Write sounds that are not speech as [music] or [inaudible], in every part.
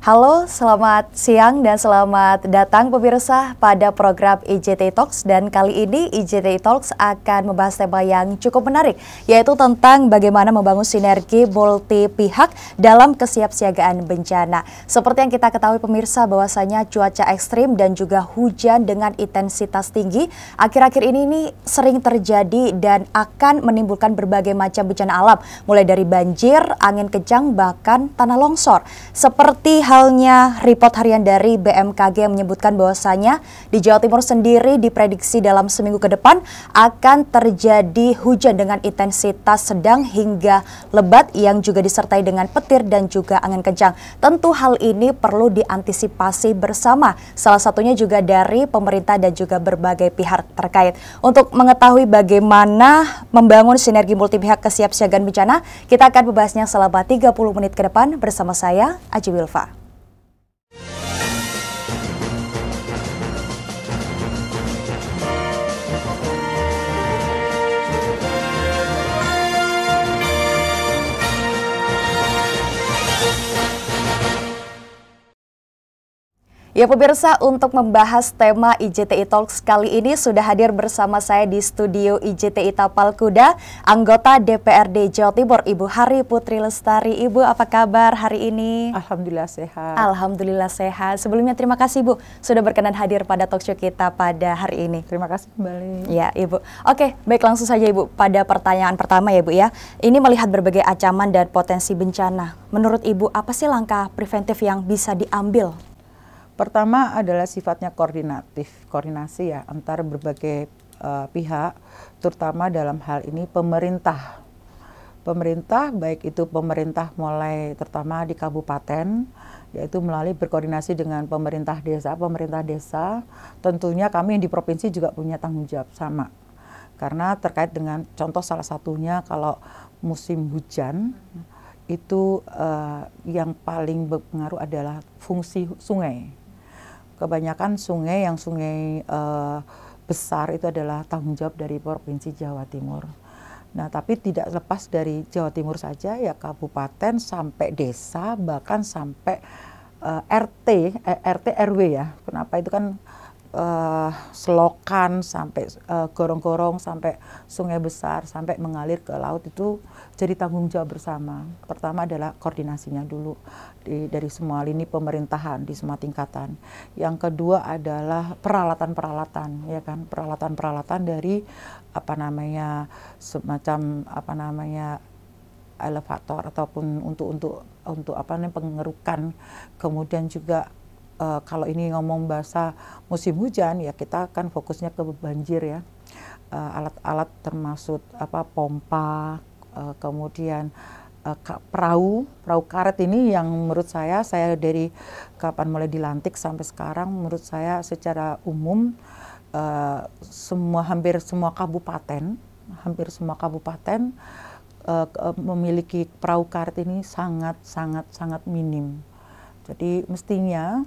Halo, selamat siang dan selamat datang pemirsa pada program IJT Talks dan kali ini IJT Talks akan membahas tema yang cukup menarik yaitu tentang bagaimana membangun sinergi multi pihak dalam kesiapsiagaan bencana. Seperti yang kita ketahui pemirsa bahwasanya cuaca ekstrim dan juga hujan dengan intensitas tinggi akhir-akhir ini nih sering terjadi dan akan menimbulkan berbagai macam bencana alam mulai dari banjir, angin kencang bahkan tanah longsor. Seperti halnya report harian dari BMKG yang menyebutkan bahwasanya di Jawa Timur sendiri diprediksi dalam seminggu ke depan akan terjadi hujan dengan intensitas sedang hingga lebat yang juga disertai dengan petir dan juga angin kencang. Tentu hal ini perlu diantisipasi bersama, salah satunya juga dari pemerintah dan juga berbagai pihak terkait. Untuk mengetahui bagaimana membangun sinergi multi multipihak kesiapsiagaan bencana, kita akan membahasnya selama 30 menit ke depan bersama saya, Aji Wilfa. Ya pemirsa, untuk membahas tema IJTI Talks kali ini sudah hadir bersama saya di studio IJTI Tapal Kuda, anggota DPRD Jawa Timur, Ibu Hari Putri Lestari. Ibu, apa kabar hari ini? Alhamdulillah sehat. Alhamdulillah sehat. Sebelumnya terima kasih Ibu sudah berkenan hadir pada talk show kita pada hari ini. Terima kasih kembali. Ya Ibu. Oke, baik langsung saja Ibu pada pertanyaan pertama ya Ibu ya. Ini melihat berbagai ancaman dan potensi bencana. Menurut Ibu, apa sih langkah preventif yang bisa diambil Pertama adalah sifatnya koordinatif, koordinasi ya antar berbagai uh, pihak, terutama dalam hal ini pemerintah. Pemerintah baik itu pemerintah mulai terutama di kabupaten, yaitu melalui berkoordinasi dengan pemerintah desa, pemerintah desa. Tentunya kami yang di provinsi juga punya tanggung jawab sama. Karena terkait dengan contoh salah satunya kalau musim hujan itu uh, yang paling berpengaruh adalah fungsi sungai kebanyakan sungai yang sungai uh, besar itu adalah tanggung jawab dari provinsi Jawa Timur. Nah, tapi tidak lepas dari Jawa Timur saja ya kabupaten sampai desa bahkan sampai uh, RT eh, RT eh, RW ya. Kenapa itu kan uh, selokan sampai eh, gorong-gorong uh, sampai sungai besar sampai mengalir ke laut itu jadi tanggung jawab bersama. Pertama adalah koordinasinya dulu di, dari semua lini pemerintahan di semua tingkatan. Yang kedua adalah peralatan-peralatan ya kan peralatan-peralatan dari apa namanya semacam apa namanya elevator ataupun untuk untuk untuk apa namanya pengerukan kemudian juga uh, kalau ini ngomong bahasa musim hujan ya kita akan fokusnya ke banjir ya eh, alat-alat uh, termasuk apa pompa uh, kemudian uh, perahu perahu karet ini yang menurut saya saya dari kapan mulai dilantik sampai sekarang menurut saya secara umum uh, semua hampir semua kabupaten hampir semua kabupaten memiliki perahu karet ini sangat sangat sangat minim jadi mestinya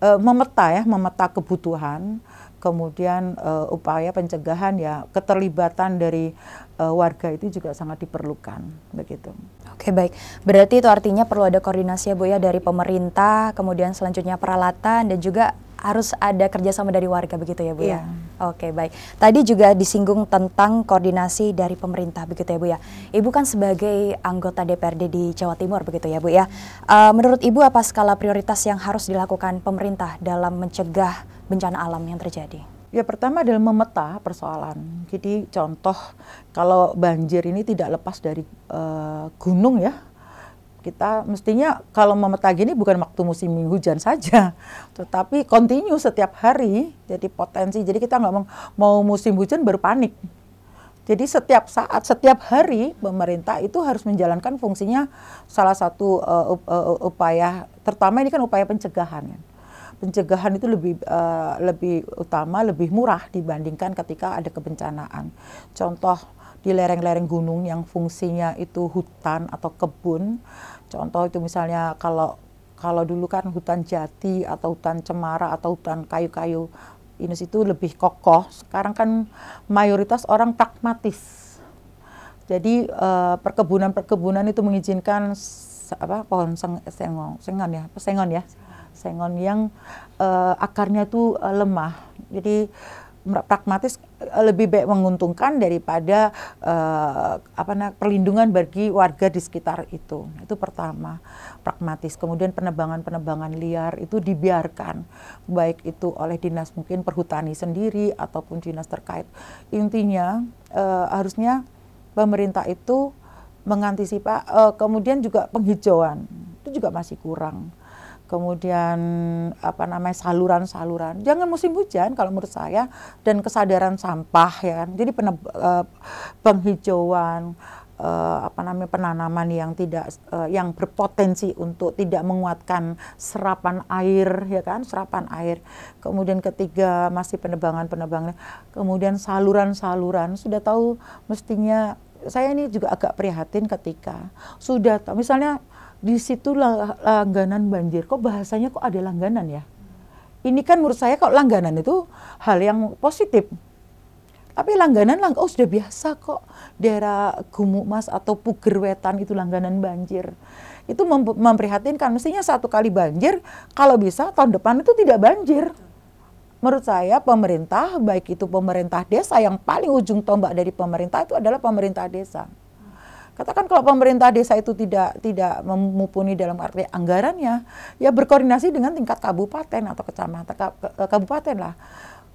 uh, memeta ya, memeta kebutuhan, kemudian uh, upaya pencegahan ya keterlibatan dari uh, warga itu juga sangat diperlukan begitu. Oke baik, berarti itu artinya perlu ada koordinasi ya Bu ya dari pemerintah, kemudian selanjutnya peralatan dan juga harus ada kerjasama dari warga begitu ya Bu yeah. ya? Iya. Oke baik. Tadi juga disinggung tentang koordinasi dari pemerintah begitu ya Bu ya. Ibu kan sebagai anggota DPRD di Jawa Timur begitu ya Bu ya. Uh, menurut Ibu apa skala prioritas yang harus dilakukan pemerintah dalam mencegah bencana alam yang terjadi? Ya pertama adalah memeta persoalan. Jadi contoh kalau banjir ini tidak lepas dari uh, gunung ya kita mestinya kalau memetak ini bukan waktu musim hujan saja, [laughs] tetapi kontinu setiap hari. Jadi potensi, jadi kita nggak mau, musim hujan berpanik. Jadi setiap saat, setiap hari pemerintah itu harus menjalankan fungsinya salah satu uh, uh, upaya, terutama ini kan upaya pencegahan. Kan. pencegahan itu lebih uh, lebih utama, lebih murah dibandingkan ketika ada kebencanaan. Contoh di lereng-lereng gunung yang fungsinya itu hutan atau kebun. Contoh itu misalnya kalau kalau dulu kan hutan jati atau hutan cemara atau hutan kayu-kayu Inus itu lebih kokoh. Sekarang kan mayoritas orang pragmatis. Jadi eh, perkebunan-perkebunan itu mengizinkan apa pohon seng, sengon, sengon ya, sengon ya, sengon yang eh, akarnya itu eh, lemah. Jadi pragmatis eh, lebih baik menguntungkan daripada uh, apa namanya perlindungan bagi warga di sekitar itu. Nah, itu pertama pragmatis. Kemudian penebangan-penebangan liar itu dibiarkan baik itu oleh dinas mungkin perhutani sendiri ataupun dinas terkait. Intinya uh, harusnya pemerintah itu mengantisipasi uh, kemudian juga penghijauan itu juga masih kurang kemudian apa namanya saluran-saluran. Jangan musim hujan kalau menurut saya dan kesadaran sampah ya kan. Jadi peneb, eh, penghijauan eh, apa namanya penanaman yang tidak eh, yang berpotensi untuk tidak menguatkan serapan air ya kan serapan air kemudian ketiga masih penebangan penebangan kemudian saluran-saluran sudah tahu mestinya saya ini juga agak prihatin ketika sudah tahu misalnya di situ langganan banjir. Kok bahasanya kok ada langganan ya? Ini kan menurut saya kok langganan itu hal yang positif. Tapi langganan lang oh sudah biasa kok daerah Gumuk Mas atau Puger Wetan itu langganan banjir. Itu mem memprihatinkan. Mestinya satu kali banjir kalau bisa tahun depan itu tidak banjir. Menurut saya pemerintah baik itu pemerintah desa yang paling ujung tombak dari pemerintah itu adalah pemerintah desa. Katakan kalau pemerintah desa itu tidak tidak memupuni dalam arti anggarannya, ya berkoordinasi dengan tingkat kabupaten atau kecamatan kabupaten lah.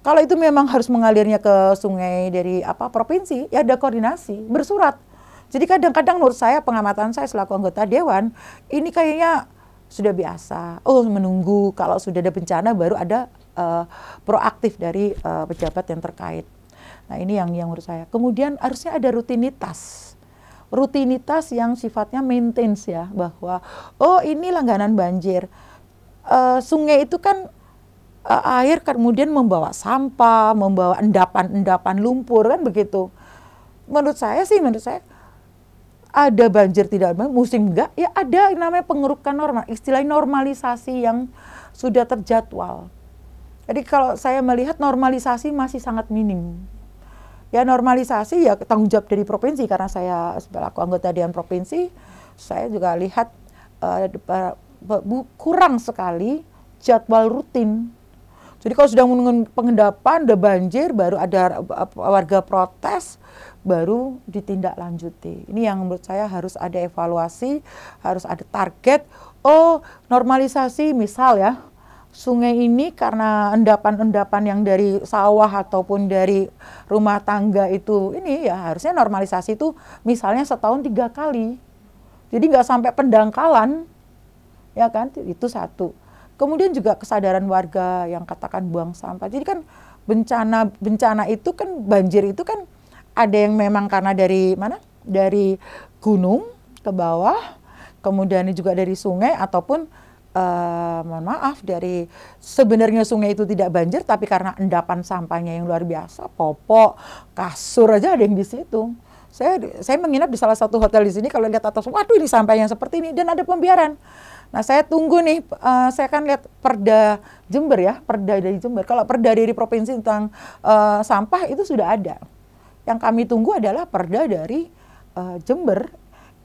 Kalau itu memang harus mengalirnya ke sungai dari apa provinsi, ya ada koordinasi, bersurat. Jadi kadang-kadang menurut saya pengamatan saya selaku anggota dewan, ini kayaknya sudah biasa. Oh, menunggu kalau sudah ada bencana baru ada uh, proaktif dari uh, pejabat yang terkait. Nah, ini yang yang menurut saya. Kemudian harusnya ada rutinitas rutinitas yang sifatnya maintenance ya bahwa oh ini langganan banjir uh, sungai itu kan uh, air kan kemudian membawa sampah, membawa endapan-endapan lumpur kan begitu. Menurut saya sih, menurut saya ada banjir tidak ada musim enggak ya ada yang namanya pengerukan normal, istilah normalisasi yang sudah terjadwal. Jadi kalau saya melihat normalisasi masih sangat minim Ya normalisasi ya tanggung jawab dari provinsi karena saya sebagai anggota Dewan Provinsi, saya juga lihat uh, kurang sekali jadwal rutin. Jadi kalau sudah pengendapan, udah banjir, baru ada eh, warga protes, baru ditindaklanjuti. Ini yang menurut saya harus ada evaluasi, harus ada target. Oh, normalisasi misal ya, sungai ini karena endapan-endapan yang dari sawah ataupun dari rumah tangga itu ini ya harusnya normalisasi itu misalnya setahun tiga kali. Jadi nggak sampai pendangkalan, ya kan? Itu satu. Kemudian juga kesadaran warga yang katakan buang sampah. Jadi kan bencana bencana itu kan banjir itu kan ada yang memang karena dari mana? Dari gunung ke bawah, kemudian juga dari sungai ataupun uh, mohon maaf dari sebenarnya sungai itu tidak banjir tapi karena endapan sampahnya yang luar biasa popok kasur aja ada yang di situ saya saya menginap di salah satu hotel di sini kalau lihat atas waduh ini sampahnya seperti ini dan ada pembiaran nah saya tunggu nih uh, saya kan lihat perda Jember ya perda dari Jember kalau perda dari provinsi tentang uh, sampah itu sudah ada yang kami tunggu adalah perda dari uh, Jember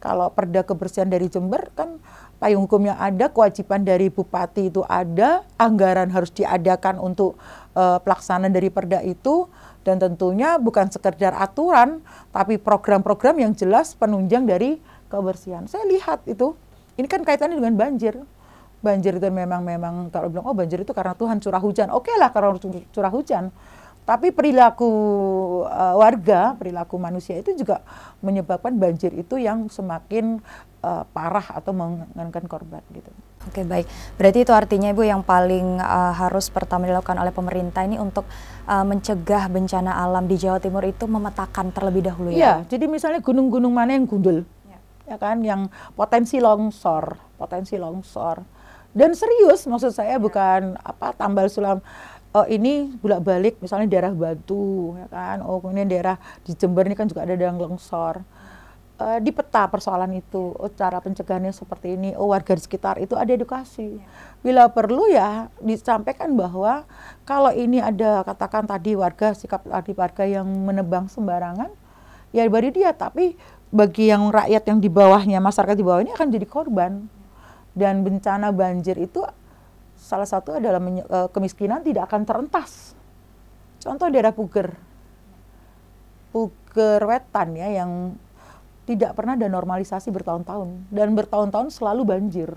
kalau perda kebersihan dari Jember kan payung hukum yang ada, kewajiban dari bupati itu ada, anggaran harus diadakan untuk uh, eh, pelaksanaan dari perda itu, dan tentunya bukan sekedar aturan, tapi program-program yang jelas penunjang dari kebersihan. Saya lihat itu, ini kan kaitannya dengan banjir. Banjir itu memang memang kalau bilang oh banjir itu karena Tuhan curah hujan. Oke okay lah karena curah hujan. Tapi perilaku uh, warga, perilaku manusia itu juga menyebabkan banjir itu yang semakin uh, parah atau mengenakan korban gitu. Oke baik, berarti itu artinya Ibu yang paling uh, harus pertama dilakukan oleh pemerintah ini untuk uh, mencegah bencana alam di Jawa Timur itu memetakan terlebih dahulu ya? Iya. jadi misalnya gunung-gunung mana yang gundul, ya. ya kan, yang potensi longsor, potensi longsor. Dan serius maksud saya ya. bukan apa tambal sulam oh ini bulat balik misalnya daerah Batu ya kan oh kemudian daerah di Jember ini kan juga ada yang longsor uh, di peta persoalan itu oh, cara pencegahannya seperti ini oh warga di sekitar itu ada edukasi iya. bila perlu ya disampaikan bahwa kalau ini ada katakan tadi warga sikap tadi warga yang menebang sembarangan ya dari dia tapi bagi yang rakyat yang di bawahnya masyarakat di bawah ini akan jadi korban dan bencana banjir itu Salah satu adalah eh, kemiskinan tidak akan terentas. Contoh daerah Puger. Puger Wetan ya yang tidak pernah ada normalisasi bertahun-tahun dan bertahun-tahun selalu banjir.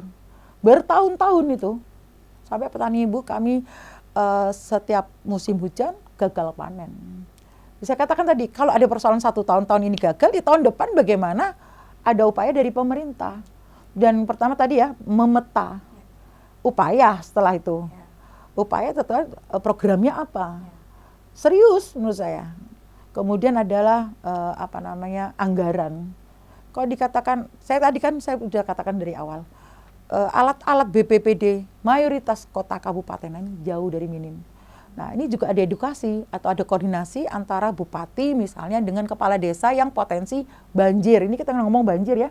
Bertahun-tahun itu. Sampai petani ibu kami uh, setiap musim hujan gagal panen. Bisa katakan tadi kalau ada persoalan satu tahun tahun ini gagal di tahun depan bagaimana ada upaya dari pemerintah dan pertama tadi ya memeta upaya setelah itu. Ya. Upaya tetap eh, programnya apa? Ya. Serius menurut saya. Kemudian adalah uh, apa namanya anggaran. Kalau dikatakan, saya tadi kan saya sudah katakan dari awal, eh, alat-alat uh, BPPD mayoritas kota kabupaten ini jauh dari minim. Nah, ini juga ada edukasi atau ada koordinasi antara bupati misalnya dengan kepala desa yang potensi banjir. Ini kita ngomong banjir ya.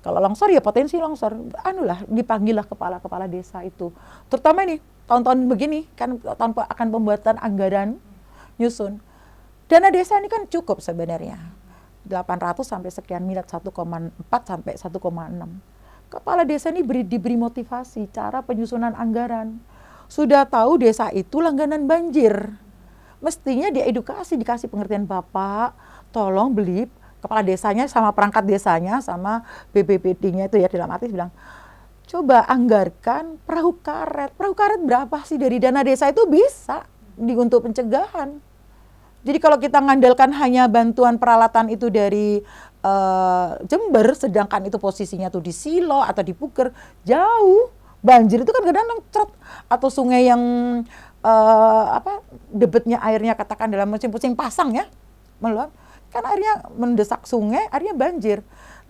Kalau longsor ya potensi longsor. Anulah dipanggillah kepala-kepala desa itu. Terutama nih tahun-tahun begini kan tahun akan pembuatan anggaran nyusun. Dana desa ini kan cukup sebenarnya. 800 sampai sekian miliar 1,4 sampai 1,6. Kepala desa ini beri, diberi motivasi cara penyusunan anggaran. Sudah tahu desa itu langganan banjir. Mestinya dia edukasi, dikasih pengertian Bapak, tolong beli kepala desanya sama perangkat desanya sama BBPD-nya itu ya dalam arti bilang coba anggarkan perahu karet. Perahu karet berapa sih dari dana desa itu bisa di untuk pencegahan. Jadi kalau kita mengandalkan hanya bantuan peralatan itu dari uh, Jember, sedangkan itu posisinya tuh di silo atau di puker, jauh. Banjir itu kan kadang cerot atau sungai yang uh, apa debetnya airnya katakan dalam musim-musim pasang ya meluap kan akhirnya mendesak sungai, akhirnya banjir.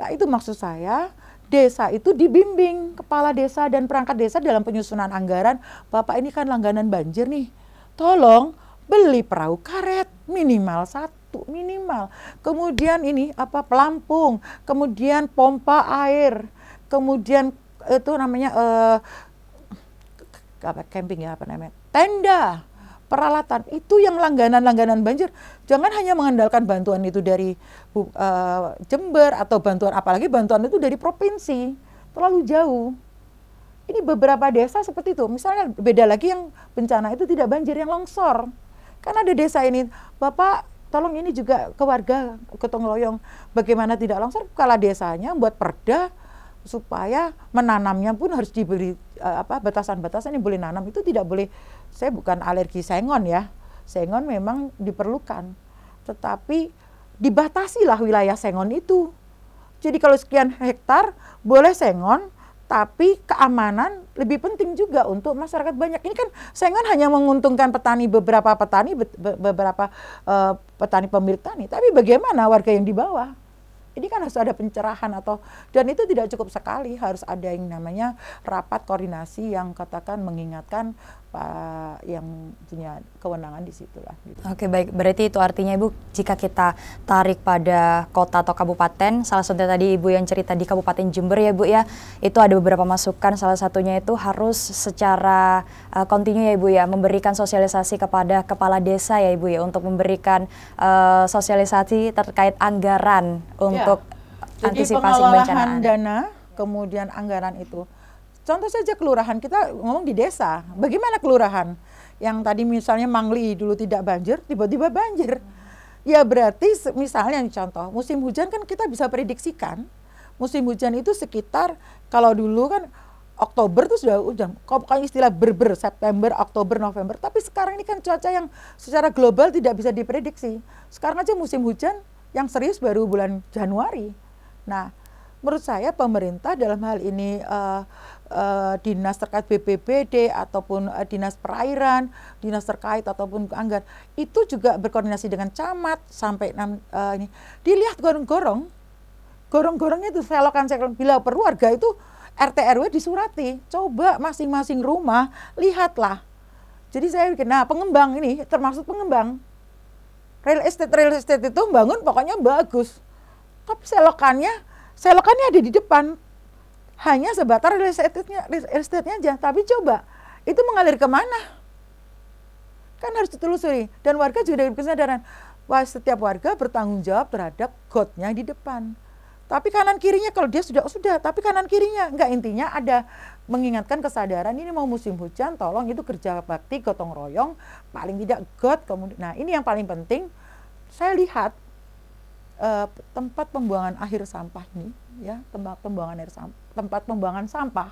Nah itu maksud saya, desa itu dibimbing kepala desa dan perangkat desa dalam penyusunan anggaran. Bapak ini kan langganan banjir nih. Tolong beli perahu karet minimal satu minimal. Kemudian ini apa pelampung, kemudian pompa air, kemudian eh, itu namanya eh, apa camping ya apa namanya tenda peralatan itu yang langganan-langganan banjir jangan hanya mengandalkan bantuan itu dari uh, Jember atau bantuan apalagi bantuan itu dari provinsi terlalu jauh ini beberapa desa seperti itu misalnya beda lagi yang bencana itu tidak banjir yang longsor kan ada desa ini bapak tolong ini juga ke warga ketong loyong bagaimana tidak longsor kepala desanya buat perda supaya menanamnya pun harus diberi eh, apa batasan-batasan yang boleh nanam itu tidak boleh saya bukan alergi sengon ya. Sengon memang diperlukan. Tetapi dibatasilah wilayah sengon itu. Jadi kalau sekian hektar boleh sengon, tapi keamanan lebih penting juga untuk masyarakat banyak. Ini kan sengon hanya menguntungkan petani beberapa petani beberapa uh, petani pemilik tani, tapi bagaimana warga yang di bawah? Ini kan harus ada pencerahan atau dan itu tidak cukup sekali harus ada yang namanya rapat koordinasi yang katakan mengingatkan Pak yang punya kewenangan di situ lah. Gitu. Oke baik, berarti itu artinya Ibu jika kita tarik pada kota atau kabupaten, salah satunya tadi Ibu yang cerita di Kabupaten Jember ya ibu ya, itu ada beberapa masukan, salah satunya itu harus secara eh, kontinu uh, ya Ibu ya, memberikan sosialisasi kepada kepala desa ya Ibu ya, untuk memberikan uh, sosialisasi terkait anggaran ya. untuk ya. Jadi antisipasi pengelolaan bencana. dana, kemudian anggaran itu Contoh saja kelurahan, kita ngomong di desa. Bagaimana kelurahan? Yang tadi misalnya Mangli dulu tidak banjir, tiba-tiba banjir. Ya berarti misalnya contoh, musim hujan kan kita bisa prediksikan. Musim hujan itu sekitar, kalau dulu kan Oktober itu sudah hujan. Kalau istilah berber -ber, September, Oktober, November. Tapi sekarang ini kan cuaca yang secara global tidak bisa diprediksi. Sekarang aja musim hujan yang serius baru bulan Januari. Nah, menurut saya pemerintah dalam hal ini uh, uh, dinas terkait BPBD ataupun uh, dinas perairan, dinas terkait ataupun anggar, itu juga berkoordinasi dengan camat sampai uh, ini dilihat gorong-gorong, gorong-gorongnya itu selokan-selokan bila perlu warga itu RT RW disurati, coba masing-masing rumah lihatlah. Jadi saya bikin, nah pengembang ini termasuk pengembang real estate real estate itu bangun pokoknya bagus, tapi selokannya selokannya ada di depan. Hanya sebatar real estate-nya estate aja. Tapi coba, itu mengalir kemana? Kan harus ditelusuri. Dan warga juga dengan kesadaran, wah setiap warga bertanggung jawab terhadap godnya di depan. Tapi kanan kirinya kalau dia sudah oh sudah, tapi kanan kirinya enggak intinya ada mengingatkan kesadaran ini mau musim hujan, tolong itu kerja bakti gotong royong, paling tidak got kemudian. Nah, ini yang paling penting. Saya lihat Eh, tempat pembuangan akhir sampah ini ya tempat pembuangan air sampah, tempat pembuangan sampah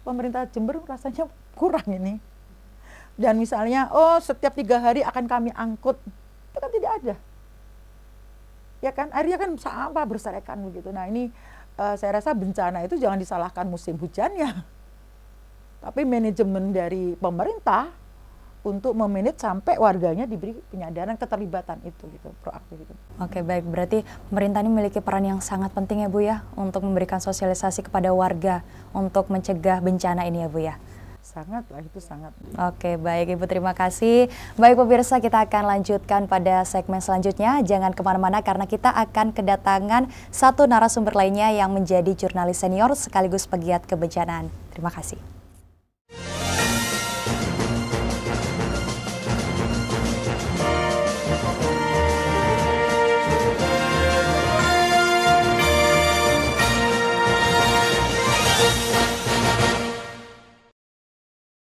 pemerintah Jember rasanya [laughs] kurang ini dan misalnya oh setiap tiga hari akan kami angkut itu kan tidak ada ya kan akhirnya kan sampah berserakan begitu nah ini uh, saya rasa bencana itu jangan disalahkan musim hujannya [laughs] tapi manajemen dari pemerintah untuk memanage sampai warganya diberi penyadaran keterlibatan itu gitu proaktif itu. Oke baik berarti pemerintah ini memiliki peran yang sangat penting ya Bu ya untuk memberikan sosialisasi kepada warga untuk mencegah bencana ini ya Bu ya. Sangat lah itu sangat. Oke baik Ibu terima kasih. Baik pemirsa kita akan lanjutkan pada segmen selanjutnya. Jangan kemana-mana karena kita akan kedatangan satu narasumber lainnya yang menjadi jurnalis senior sekaligus pegiat kebencanaan. Terima kasih.